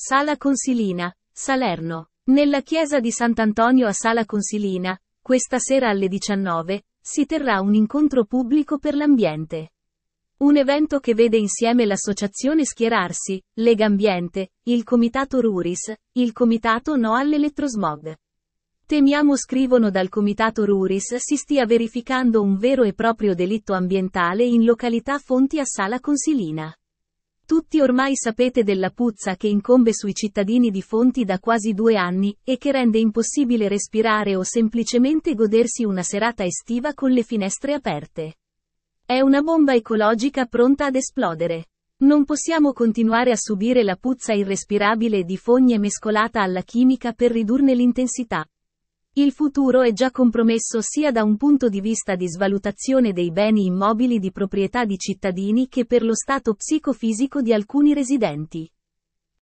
Sala Consilina, Salerno. Nella chiesa di Sant'Antonio a Sala Consilina, questa sera alle 19, si terrà un incontro pubblico per l'ambiente. Un evento che vede insieme l'associazione schierarsi, Lega Ambiente, il comitato Ruris, il comitato No all'elettrosmog. Temiamo scrivono dal comitato Ruris si stia verificando un vero e proprio delitto ambientale in località Fonti a Sala Consilina. Tutti ormai sapete della puzza che incombe sui cittadini di Fonti da quasi due anni, e che rende impossibile respirare o semplicemente godersi una serata estiva con le finestre aperte. È una bomba ecologica pronta ad esplodere. Non possiamo continuare a subire la puzza irrespirabile di fogne mescolata alla chimica per ridurne l'intensità. Il futuro è già compromesso sia da un punto di vista di svalutazione dei beni immobili di proprietà di cittadini che per lo stato psicofisico di alcuni residenti.